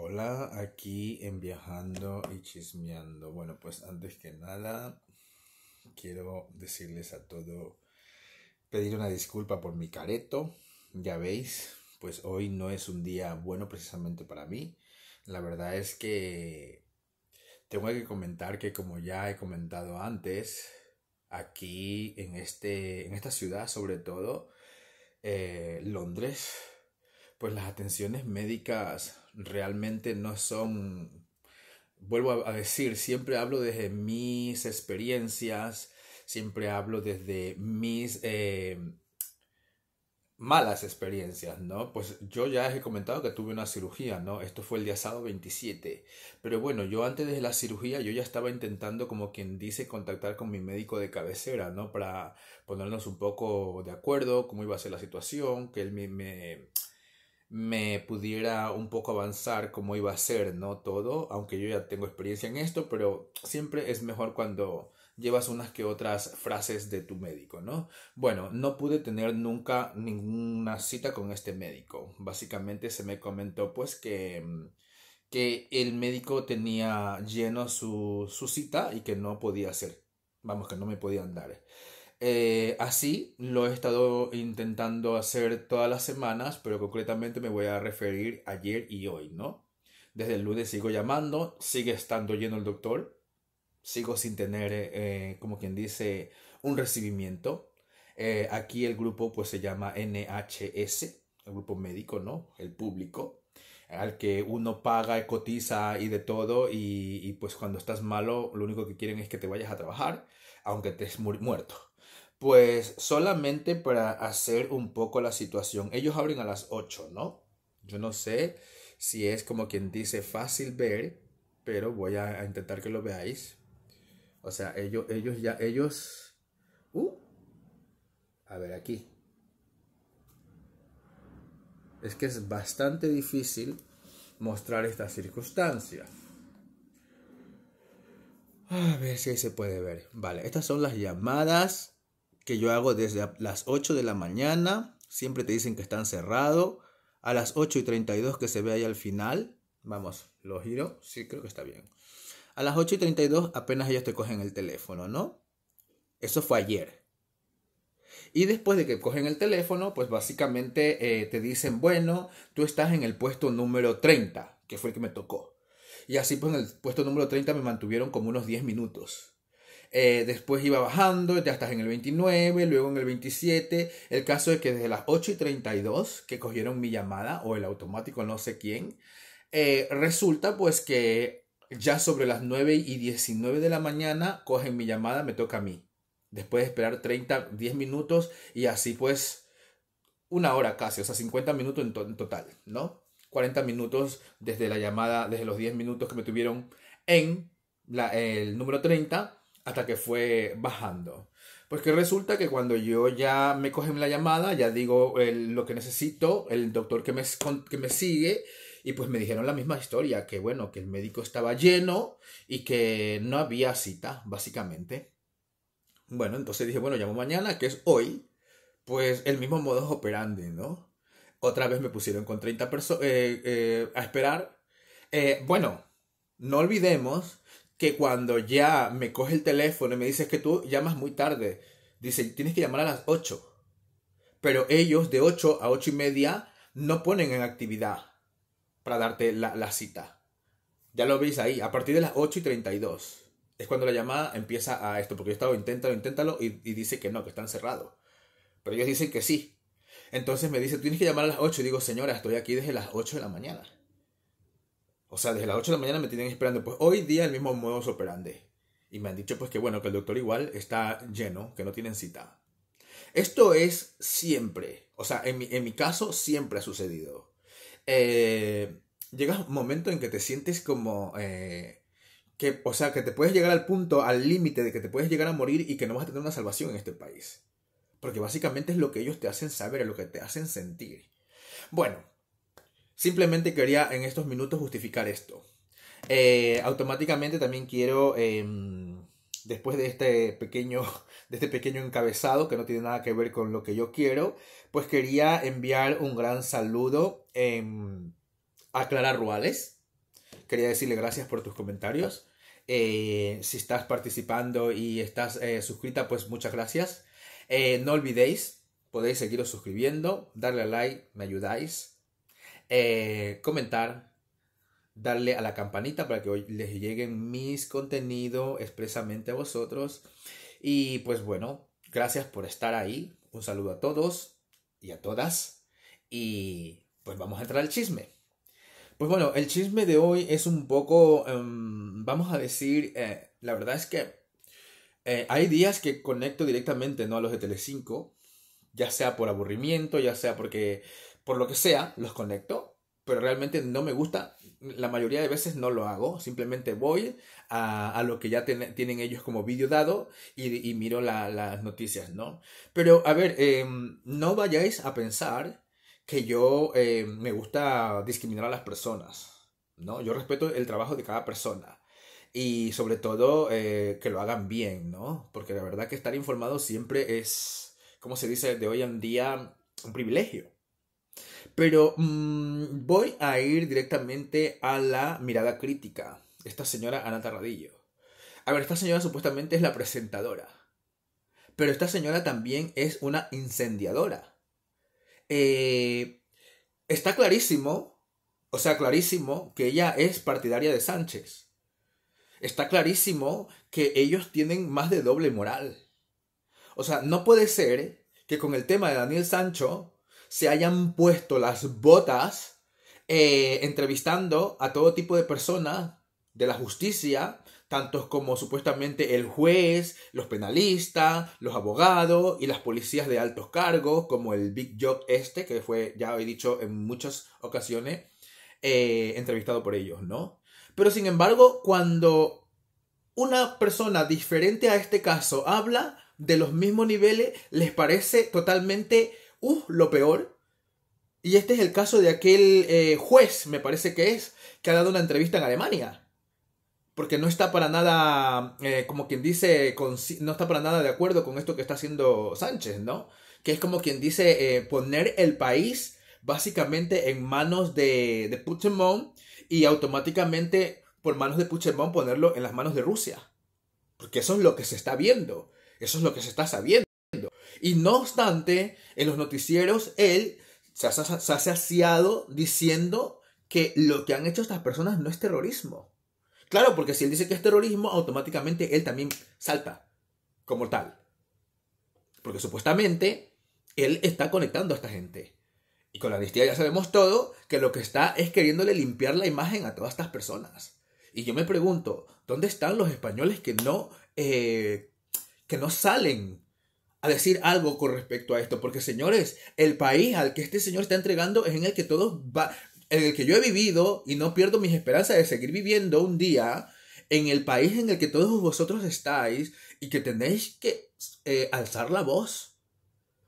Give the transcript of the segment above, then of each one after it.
Hola, aquí en Viajando y Chismeando. Bueno, pues antes que nada, quiero decirles a todo, pedir una disculpa por mi careto. Ya veis, pues hoy no es un día bueno precisamente para mí. La verdad es que tengo que comentar que como ya he comentado antes, aquí en, este, en esta ciudad sobre todo, eh, Londres, pues las atenciones médicas realmente no son, vuelvo a decir, siempre hablo desde mis experiencias, siempre hablo desde mis eh, malas experiencias, ¿no? Pues yo ya he comentado que tuve una cirugía, ¿no? Esto fue el día sábado 27. Pero bueno, yo antes de la cirugía, yo ya estaba intentando, como quien dice, contactar con mi médico de cabecera, ¿no? Para ponernos un poco de acuerdo, cómo iba a ser la situación, que él me me pudiera un poco avanzar como iba a ser, ¿no? Todo, aunque yo ya tengo experiencia en esto, pero siempre es mejor cuando llevas unas que otras frases de tu médico, ¿no? Bueno, no pude tener nunca ninguna cita con este médico. Básicamente se me comentó pues que mm, que el médico tenía lleno su, su cita y que no podía hacer. Vamos, que no me podían dar. Eh, así lo he estado intentando hacer todas las semanas, pero concretamente me voy a referir ayer y hoy, ¿no? Desde el lunes sigo llamando, sigue estando lleno el doctor, sigo sin tener, eh, como quien dice, un recibimiento. Eh, aquí el grupo pues se llama NHS, el grupo médico, ¿no? El público, al que uno paga, cotiza y de todo, y, pues cuando estás malo lo único que quieren es que te vayas a trabajar, aunque estés muerto pues solamente para hacer un poco la situación, ellos abren a las 8, ¿no? Yo no sé si es como quien dice fácil ver, pero voy a, intentar que lo veáis. O sea, ellos, ellos ya, ellos... Uh, a ver aquí. Es que es bastante difícil mostrar esta circunstancia. A ver si ahí se puede ver. Vale, estas son las llamadas que yo hago desde las 8 de la mañana. Siempre te dicen que están cerrado. A las 8 y 32 que se ve ahí al final. Vamos, lo giro. Sí, creo que está bien. A las 8 y 32 apenas ellos te cogen el teléfono, ¿no? Eso fue ayer. Y después de que cogen el teléfono, pues básicamente eh, te dicen, bueno, tú estás en el puesto número 30, que fue el que me tocó. Y así pues en el puesto número 30 me mantuvieron como unos 10 minutos. Eh, después iba bajando, ya estás en el 29, luego en el 27. El caso es que desde las 8 y 32, que cogieron mi llamada o el automático, no sé quién, eh, resulta pues que ya sobre las 9 y 19 de la mañana cogen mi llamada, me toca a mí. Después de esperar 30, 10 minutos y así pues una hora casi, o sea, 50 minutos en, total, ¿no? 40 minutos desde la llamada, desde los 10 minutos que me tuvieron en el número 30 hasta que fue bajando. Porque resulta que cuando yo ya me cogen la llamada, ya digo lo que necesito, el doctor que me, que me sigue, y pues me dijeron la misma historia, que bueno, que el médico estaba lleno y que no había cita, básicamente. Bueno, entonces dije, bueno, llamo mañana, que es hoy, pues el mismo modo operando, ¿no? Otra vez me pusieron con 30 personas eh, eh, a esperar. Eh, bueno, no olvidemos que cuando ya me coge el teléfono y me dice que tú llamas muy tarde, dice, tienes que llamar a las 8. Pero ellos de 8 a 8 y media no ponen en actividad para darte la, cita. Ya lo veis ahí, a partir de las 8 y 32 es cuando la llamada empieza a esto, porque yo estaba, inténtalo, inténtalo, y, y dice que no, que están cerrados. Pero ellos dicen que sí. Entonces me dice, tienes que llamar a las 8. Y digo, señora, estoy aquí desde las 8 de la mañana. O sea, desde las 8 de la mañana me tienen esperando. Pues hoy día el mismo modo operandi. Y me han dicho pues que bueno, que el doctor igual está lleno, que no tienen cita. Esto es siempre, o sea, en mi, caso siempre ha sucedido. Eh, llegas llega un momento en que te sientes como... Eh, que, o sea, que te puedes llegar al punto, al límite de que te puedes llegar a morir y que no vas a tener una salvación en este país. Porque básicamente es lo que ellos te hacen saber, es lo que te hacen sentir. Bueno, Simplemente quería en estos minutos justificar esto. Eh, automáticamente también quiero, em, después de este, pequeño, de este pequeño encabezado que no tiene nada que ver con lo que yo quiero, pues quería enviar un gran saludo em, a Clara Ruales. Quería decirle gracias por tus comentarios. Eh, si estás participando y estás eh, suscrita, pues muchas gracias. no olvidéis, podéis seguiros suscribiendo, darle a like, me ayudáis. Eh, comentar, darle a la campanita para que hoy les lleguen mis contenidos expresamente a vosotros. Y pues bueno, gracias por estar ahí. Un saludo a todos y a todas. Y pues vamos a entrar al chisme. Pues bueno, el chisme de hoy es un poco, em, vamos a decir, eh, la verdad es que eh, hay días que conecto directamente ¿no? a los de Telecinco, ya sea por aburrimiento, ya sea porque por lo que sea, los conecto, pero realmente no me gusta. La mayoría de veces no lo hago, simplemente voy a, a lo que ya tienen ellos como vídeo dado y, miro las noticias, ¿no? Pero a ver, em, no vayáis a pensar que yo em, me gusta discriminar a las personas, ¿no? Yo respeto el trabajo de cada persona y sobre todo eh, que lo hagan bien, ¿no? Porque la verdad que estar informado siempre es, como se dice de hoy en día, un privilegio. Pero mm, voy a ir directamente a la mirada crítica. Esta señora Ana Tarradillo. A ver, esta señora supuestamente es la presentadora. Pero esta señora también es una incendiadora. Eh, está clarísimo, o sea, clarísimo que ella es partidaria de Sánchez. Está clarísimo que ellos tienen más de doble moral. O sea, no puede ser que con el tema de Daniel Sancho se hayan puesto las botas eh, entrevistando a todo tipo de personas de la justicia, tantos como supuestamente el juez, los penalistas, los abogados y las policías de altos cargos, como el Big Job este, que fue, ya he dicho en muchas ocasiones, eh, entrevistado por ellos, ¿no? Pero sin embargo, cuando una persona diferente a este caso habla de los mismos niveles, les parece totalmente uh, lo peor. Y este es el caso de aquel eh, juez, me parece que es, que ha dado una entrevista en Alemania. Porque no está para nada, eh, como quien dice, no está para nada de acuerdo con esto que está haciendo Sánchez, ¿no? Que es como quien dice eh, poner el país básicamente en manos de, de y automáticamente por manos de Putin ponerlo en las manos de Rusia. Porque eso es lo que se está viendo, eso es lo que se está sabiendo. Y no obstante, en los noticieros él se ha, saciado diciendo que lo que han hecho estas personas no es terrorismo. Claro, porque si él dice que es terrorismo, automáticamente él también salta como tal. Porque supuestamente él está conectando a esta gente. Y con la amnistía ya sabemos todo que lo que está es queriéndole limpiar la imagen a todas estas personas. Y yo me pregunto, ¿dónde están los españoles que no, eh, que no salen a decir algo con respecto a esto, porque señores, el país al que este señor está entregando es en el que todos va, en el que yo he vivido y no pierdo mis esperanzas de seguir viviendo un día en el país en el que todos vosotros estáis y que tenéis que eh, alzar la voz.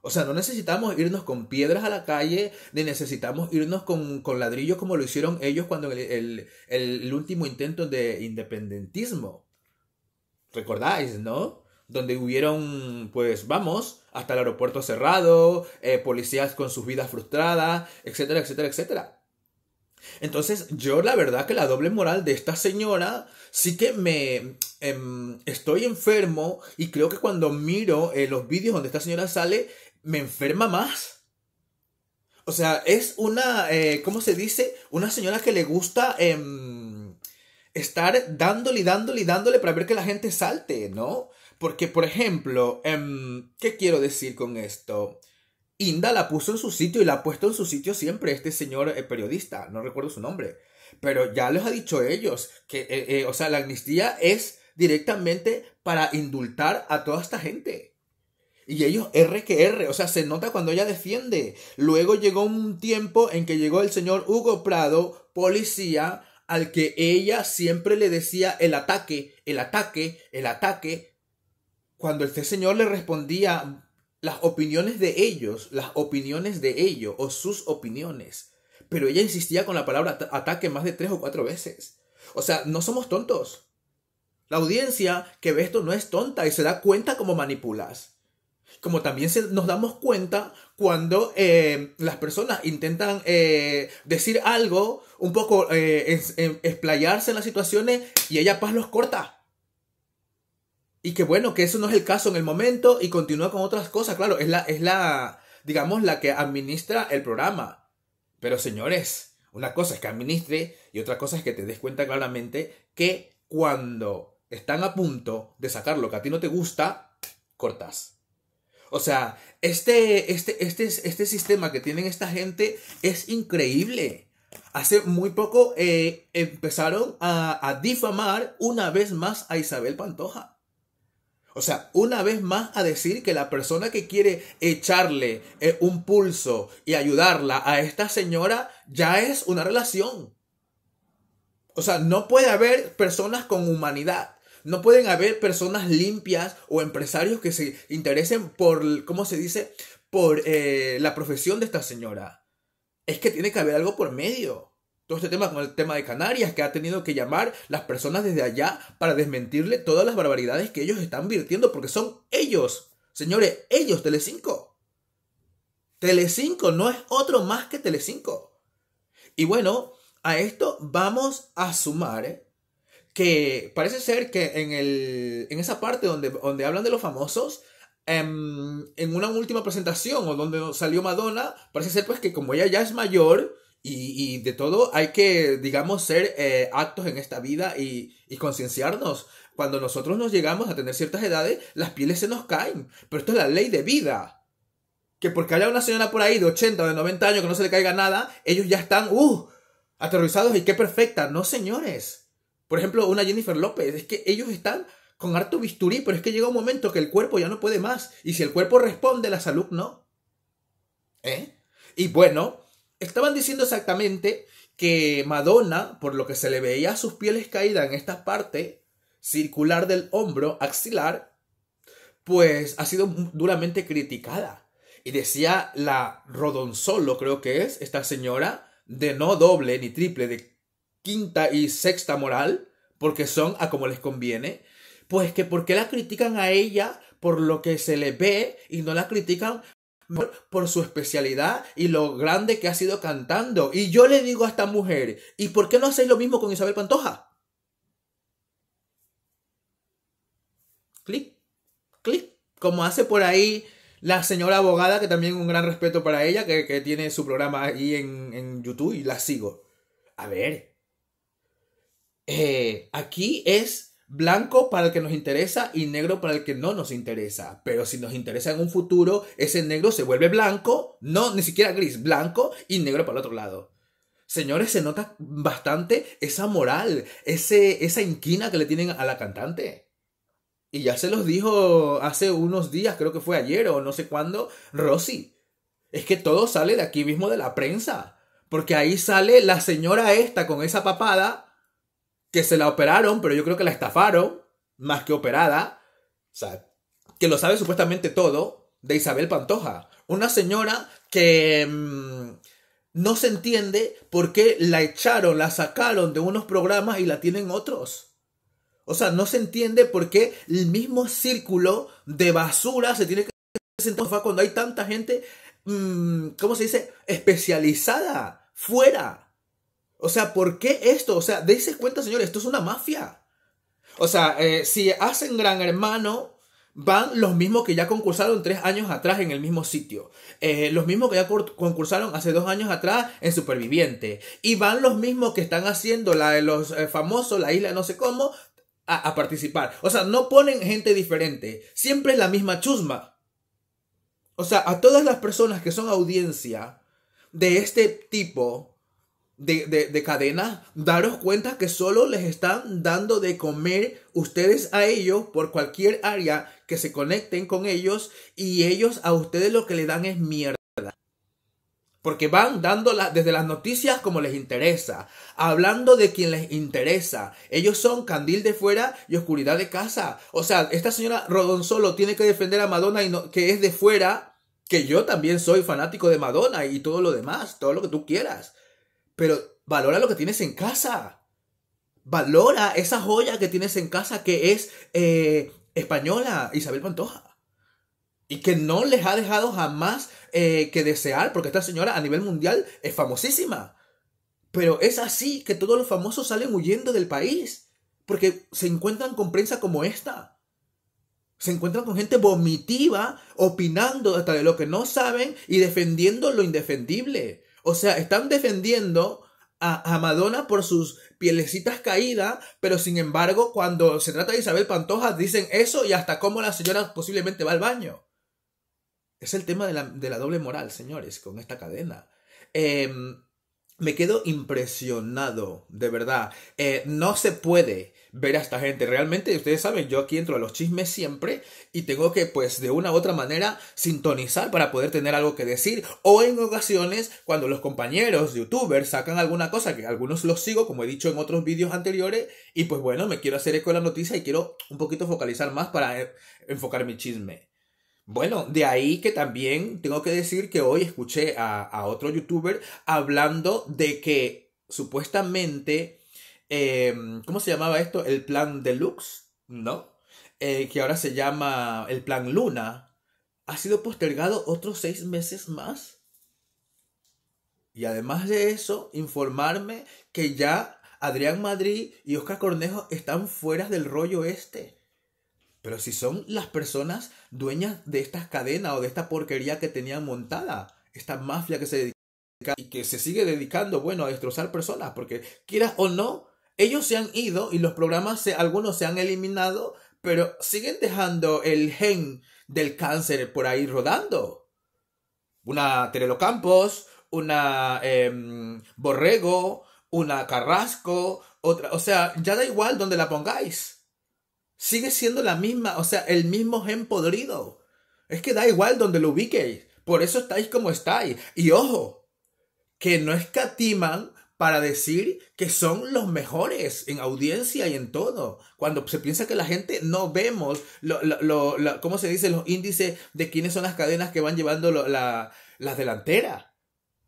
O sea, no necesitamos irnos con piedras a la calle, ni necesitamos irnos con, con ladrillos como lo hicieron ellos cuando el, el último intento de independentismo. ¿Recordáis, no? donde hubieron, pues vamos, hasta el aeropuerto cerrado, eh, policías con sus vidas frustradas, etcétera, etcétera, etcétera. Entonces, yo la verdad que la doble moral de esta señora sí que me em, estoy enfermo y creo que cuando miro eh, los vídeos donde esta señora sale, me enferma más. O sea, es una, eh, ¿cómo se dice? Una señora que le gusta em, estar dándole y dándole y dándole para ver que la gente salte, ¿no? Porque, por ejemplo, em, ¿qué quiero decir con esto? Inda la puso en su sitio y la ha puesto en su sitio siempre este señor eh, periodista, no recuerdo su nombre, pero ya les ha dicho ellos que, eh, eh, o sea, la amnistía es directamente para indultar a toda esta gente. Y ellos R que R, o sea, se nota cuando ella defiende. Luego llegó un tiempo en que llegó el señor Hugo Prado, policía, al que ella siempre le decía el ataque, el ataque, el ataque, cuando este señor le respondía las opiniones de ellos, las opiniones de ellos o sus opiniones. Pero ella insistía con la palabra ataque más de tres o cuatro veces. O sea, no somos tontos. La audiencia que ve esto no es tonta y se da cuenta cómo manipulas. Como también nos damos cuenta cuando eh, las personas intentan eh, decir algo, un poco eh, explayarse en las situaciones y ella paz los corta. Y que bueno, que eso no es el caso en el momento y continúa con otras cosas, claro, es la, es la, digamos, la que administra el programa. Pero señores, una cosa es que administre y otra cosa es que te des cuenta claramente que cuando están a punto de sacar lo que a ti no te gusta, cortas. O sea, este, este, este, este sistema que tienen esta gente es increíble. Hace muy poco eh, empezaron a difamar una vez más a Isabel Pantoja. O sea, una vez más a decir que la persona que quiere echarle eh, un pulso y ayudarla a esta señora ya es una relación. O sea, no puede haber personas con humanidad. No pueden haber personas limpias o empresarios que se interesen por, ¿cómo se dice? Por eh, la profesión de esta señora. Es que tiene que haber algo por medio todo este tema con el tema de Canarias, que ha tenido que llamar las personas desde allá para desmentirle todas las barbaridades que ellos están virtiendo, porque son ellos, señores, ellos, Tele5. Tele5 no es otro más que Tele5. Y bueno, a esto vamos a sumar eh, que parece ser que en, el, en esa parte donde, donde hablan de los famosos, em, en una última presentación o donde salió Madonna, parece ser pues que como ella ya es mayor, y, de todo hay que, digamos, ser eh, actos en esta vida y, y concienciarnos. Cuando nosotros nos llegamos a tener ciertas edades, las pieles se nos caen. Pero esto es la ley de vida que porque haya una señora por ahí de 80 o de 90 años que no se le caiga nada, ellos ya están, uh, aterrorizados y qué perfecta. No, señores. Por ejemplo, una Jennifer López, es que ellos están con harto bisturí, pero es que llega un momento que el cuerpo ya no puede más. Y si el cuerpo responde, la salud no. ¿Eh? Y bueno, estaban diciendo exactamente que Madonna, por lo que se le veía sus pieles caídas en esta parte circular del hombro axilar, pues ha sido duramente criticada. Y decía la Rodonzolo, creo que es, esta señora, de no doble ni triple, de quinta y sexta moral, porque son a como les conviene, pues que por qué la critican a ella por lo que se le ve y no la critican por, su especialidad y lo grande que ha sido cantando. Y yo le digo a esta mujer, ¿y por qué no hacéis lo mismo con Isabel Pantoja? Clic, clic, como hace por ahí la señora abogada, que también un gran respeto para ella, que, tiene su programa ahí en, YouTube y la sigo. A ver, eh, aquí es Blanco para el que nos interesa y negro para el que no nos interesa. Pero si nos interesa en un futuro, ese negro se vuelve blanco, no, ni siquiera gris, blanco y negro para el otro lado. Señores, se nota bastante esa moral, ese, esa inquina que le tienen a la cantante. Y ya se los dijo hace unos días, creo que fue ayer o no sé cuándo, Rosy. Es que todo sale de aquí mismo de la prensa. Porque ahí sale la señora esta con esa papada que se la operaron, pero yo creo que la estafaron, más que operada, o sea, que lo sabe supuestamente todo, de Isabel Pantoja. Una señora que mm, no se entiende por qué la echaron, la sacaron de unos programas y la tienen otros. O sea, no se entiende por qué el mismo círculo de basura se tiene que sentar cuando hay tanta gente, mm, ¿cómo se dice?, especializada, fuera. O sea, ¿por qué esto? O sea, dése cuenta, señores, esto es una mafia. O sea, eh, si hacen Gran Hermano, van los mismos que ya concursaron tres años atrás en el mismo sitio. Eh, los mismos que ya concursaron hace dos años atrás en Superviviente. Y van los mismos que están haciendo la de los eh, famosos, la isla no sé cómo, a, a, participar. O sea, no ponen gente diferente. Siempre es la misma chusma. O sea, a todas las personas que son audiencia de este tipo, de, de, de, cadena, daros cuenta que solo les están dando de comer ustedes a ellos por cualquier área que se conecten con ellos y ellos a ustedes lo que le dan es mierda. Porque van dando desde las noticias como les interesa, hablando de quien les interesa. Ellos son candil de fuera y oscuridad de casa. O sea, esta señora solo tiene que defender a Madonna y no, que es de fuera, que yo también soy fanático de Madonna y todo lo demás, todo lo que tú quieras. Pero valora lo que tienes en casa. Valora esa joya que tienes en casa que es eh, española, Isabel Pantoja. Y que no les ha dejado jamás eh, que desear, porque esta señora a nivel mundial es famosísima. Pero es así que todos los famosos salen huyendo del país. Porque se encuentran con prensa como esta. Se encuentran con gente vomitiva, opinando hasta de lo que no saben y defendiendo lo indefendible. O sea, están defendiendo a, Madonna por sus pielecitas caídas, pero sin embargo, cuando se trata de Isabel Pantoja, dicen eso y hasta cómo la señora posiblemente va al baño. Es el tema de la, doble moral, señores, con esta cadena. Em, me quedo impresionado, de verdad. Eh, no se puede ver a esta gente. Realmente, ustedes saben, yo aquí entro a los chismes siempre y tengo que, pues, de una u otra manera sintonizar para poder tener algo que decir. O en ocasiones, cuando los compañeros youtubers sacan alguna cosa, que algunos los sigo, como he dicho en otros vídeos anteriores, y pues bueno, me quiero hacer eco de la noticia y quiero un poquito focalizar más para eh, enfocar mi chisme. Bueno, de ahí que también tengo que decir que hoy escuché a, a otro youtuber hablando de que supuestamente Em, ¿cómo se llamaba esto? El plan deluxe, ¿no? Eh, que ahora se llama el plan luna, ha sido postergado otros seis meses más. Y además de eso, informarme que ya Adrián Madrid y Oscar Cornejo están fuera del rollo este. Pero si son las personas dueñas de estas cadenas o de esta porquería que tenían montada, esta mafia que se dedica y que se sigue dedicando, bueno, a destrozar personas, porque quieras o no, ellos se han ido y los programas, algunos se han eliminado, pero siguen dejando el gen del cáncer por ahí rodando. Una Terelo Campos, una em, Borrego, una Carrasco, otra, o sea, ya da igual donde la pongáis. Sigue siendo la misma, o sea, el mismo gen podrido. Es que da igual donde lo ubiquéis. Por eso estáis como estáis. Y ojo, que no escatiman para decir que son los mejores en audiencia y en todo. Cuando se piensa que la gente no vemos, ¿cómo se dice? Los índices de quiénes son las cadenas que van llevando la, las delanteras.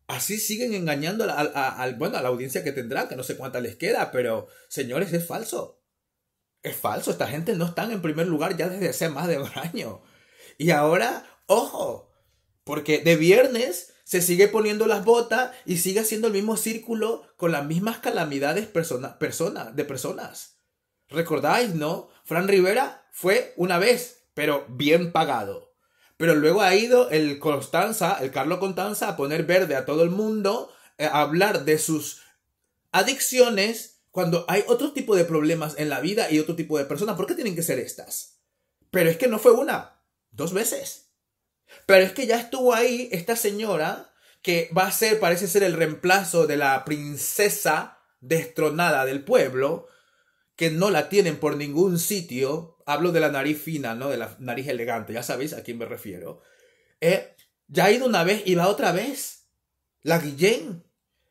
Así siguen engañando a, bueno, a la audiencia que tendrá que no sé cuánta les queda, pero señores, es falso. Es falso, esta gente no está en primer lugar ya desde hace más de un año. Y ahora, ojo, porque de viernes se sigue poniendo las botas y sigue haciendo el mismo círculo con las mismas calamidades persona, de personas. ¿Recordáis, no? Fran Rivera fue una vez, pero bien pagado. Pero luego ha ido el Constanza, el Carlo Constanza, a poner verde a todo el mundo, eh, a hablar de sus adicciones cuando hay otro tipo de problemas en la vida y otro tipo de personas. ¿Por qué tienen que ser estas? Pero es que no fue una, dos veces. Pero es que ya estuvo ahí esta señora que va a ser, parece ser el reemplazo de la princesa destronada del pueblo, que no la tienen por ningún sitio. Hablo de la nariz fina, ¿no? De la nariz elegante, ya sabéis a quién me refiero. Eh, ya ha ido una vez y va otra vez. La Guillén.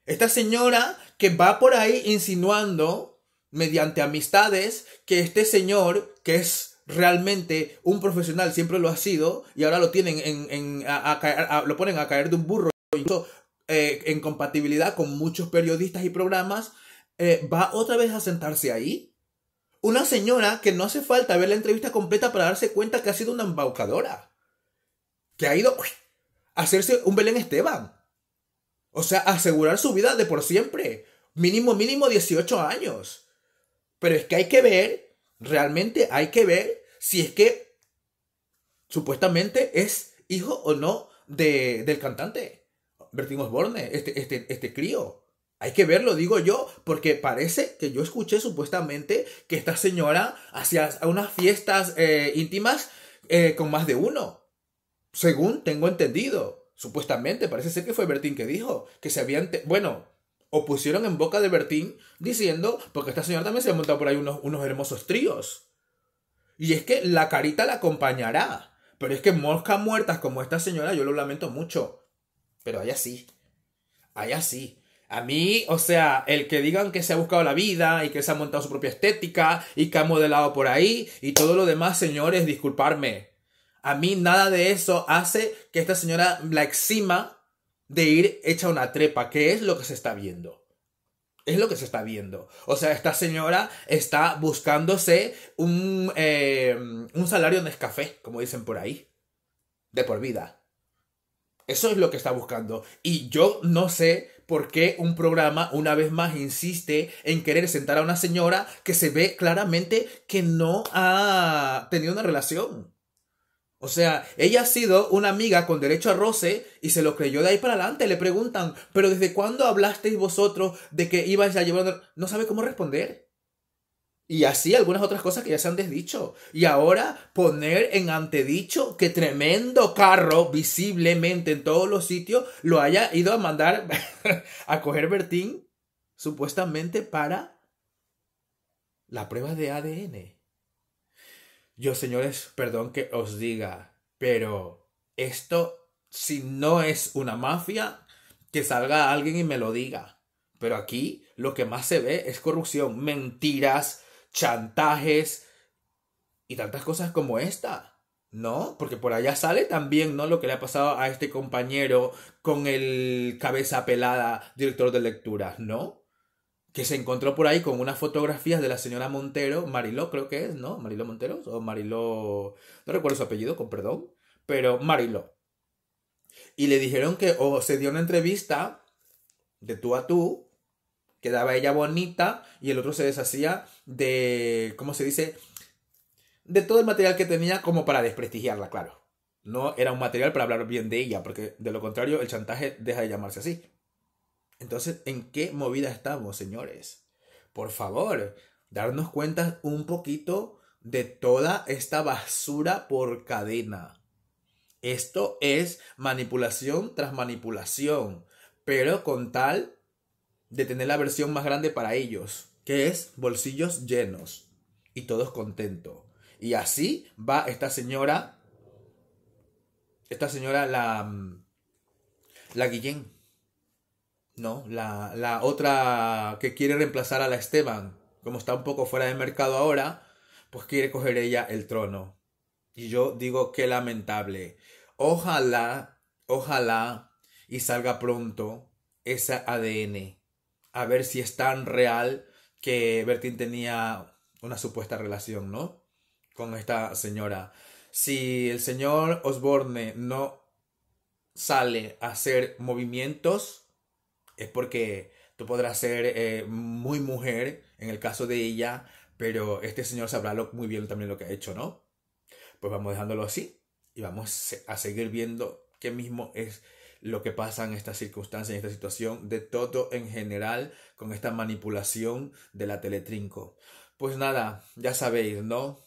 Esta señora que va por ahí insinuando, mediante amistades, que este señor, que es realmente un profesional, siempre lo ha sido, y ahora lo tienen en, a, lo ponen a caer de un burro, incluso eh, en compatibilidad con muchos periodistas y programas, eh, va otra vez a sentarse ahí. Una señora que no hace falta ver la entrevista completa para darse cuenta que ha sido una embaucadora. Que ha ido a hacerse un Belén Esteban. O sea, asegurar su vida de por siempre. Mínimo, mínimo 18 años. Pero es que hay que ver realmente hay que ver si es que supuestamente es hijo o no de, del cantante Bertín Osborne, este, este, este crío. Hay que verlo, digo yo, porque parece que yo escuché supuestamente que esta señora hacía unas fiestas eh, íntimas eh, con más de uno. Según tengo entendido. Supuestamente, parece ser que fue Bertín que dijo que se habían... Bueno, o pusieron en boca de Bertín diciendo, porque esta señora también se ha montado por ahí unos, unos hermosos tríos. Y es que la carita la acompañará. Pero es que moscas muertas como esta señora, yo lo lamento mucho. Pero hay así. Hay así. A mí, o sea, el que digan que se ha buscado la vida y que se ha montado su propia estética y que ha modelado por ahí y todo lo demás, señores, disculparme. A mí nada de eso hace que esta señora la exima de ir hecha una trepa, que es lo que se está viendo. Es lo que se está viendo. O sea, esta señora está buscándose un, eh, un salario en escafé, como dicen por ahí. De por vida. Eso es lo que está buscando. Y yo no sé por qué un programa, una vez más, insiste en querer sentar a una señora que se ve claramente que no ha tenido una relación. O sea, ella ha sido una amiga con derecho a roce y se lo creyó de ahí para adelante. Le preguntan, pero ¿desde cuándo hablasteis vosotros de que ibais a llevar... No sabe cómo responder. Y así algunas otras cosas que ya se han desdicho. Y ahora poner en antedicho que tremendo carro, visiblemente en todos los sitios, lo haya ido a mandar a coger Bertín, supuestamente para la prueba de ADN. Yo, señores, perdón que os diga, pero esto, si no es una mafia, que salga alguien y me lo diga. Pero aquí lo que más se ve es corrupción, mentiras, chantajes y tantas cosas como esta. ¿No? Porque por allá sale también, ¿no? Lo que le ha pasado a este compañero con el cabeza pelada, director de lecturas, ¿no? que se encontró por ahí con unas fotografías de la señora Montero, Mariló creo que es, ¿no? Mariló Montero, o Mariló, no recuerdo su apellido, con perdón, pero Mariló. Y le dijeron que, o se dio una entrevista de tú a tú, quedaba ella bonita y el otro se deshacía de, ¿cómo se dice? De todo el material que tenía como para desprestigiarla, claro. No era un material para hablar bien de ella, porque de lo contrario el chantaje deja de llamarse así. Entonces, ¿en qué movida estamos, señores? Por favor, darnos cuenta un poquito de toda esta basura por cadena. Esto es manipulación tras manipulación, pero con tal de tener la versión más grande para ellos, que es bolsillos llenos y todos contentos. Y así va esta señora, esta señora la, la Guillén. ¿no? La, la, otra que quiere reemplazar a la Esteban, como está un poco fuera de mercado ahora, pues quiere coger ella el trono. Y yo digo que lamentable. Ojalá, ojalá y salga pronto esa ADN. A ver si es tan real que Bertín tenía una supuesta relación, ¿no? Con esta señora. Si el señor Osborne no sale a hacer movimientos es porque tú podrás ser eh, muy mujer, en el caso de ella, pero este señor sabrá lo, muy bien también lo que ha hecho, ¿no? Pues vamos dejándolo así y vamos a seguir viendo qué mismo es lo que pasa en estas circunstancias, en esta situación, de todo en general, con esta manipulación de la teletrinco. Pues nada, ya sabéis, ¿no?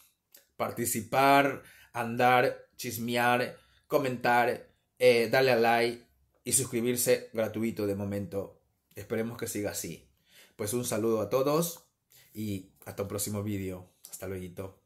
Participar, andar, chismear, comentar, eh, darle a like, y suscribirse gratuito de momento. Esperemos que siga así. Pues un saludo a todos y hasta un próximo vídeo. Hasta luego.